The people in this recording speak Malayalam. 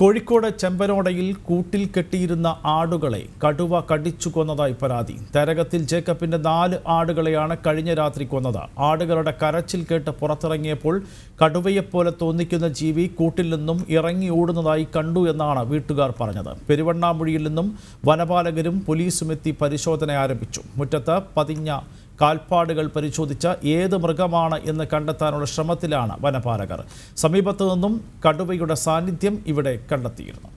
കോഴിക്കോട് ചെമ്പനോടയിൽ കൂട്ടിൽ കെട്ടിയിരുന്ന ആടുകളെ കടുവ കടിച്ചു കൊന്നതായി പരാതി തരകത്തിൽ ജേക്കബിന്റെ നാല് ആടുകളെയാണ് കഴിഞ്ഞ രാത്രി കൊന്നത് ആടുകളുടെ കരച്ചിൽ കേട്ട് പുറത്തിറങ്ങിയപ്പോൾ കടുവയെപ്പോലെ തോന്നിക്കുന്ന ജീവി കൂട്ടിൽ നിന്നും ഇറങ്ങി ഓടുന്നതായി കണ്ടു എന്നാണ് വീട്ടുകാർ പറഞ്ഞത് പെരുവണ്ണാമുഴിയിൽ നിന്നും വനപാലകരും പോലീസും എത്തി പരിശോധന ആരംഭിച്ചു മുറ്റത്ത് പതിഞ്ഞ കാൽപ്പാടുകൾ പരിശോധിച്ച് ഏത് മൃഗമാണ് എന്ന് കണ്ടെത്താനുള്ള ശ്രമത്തിലാണ് വനപാലകർ സമീപത്തു നിന്നും കടുവയുടെ സാന്നിധ്യം ഇവിടെ കണ്ടെത്തിയിരുന്നു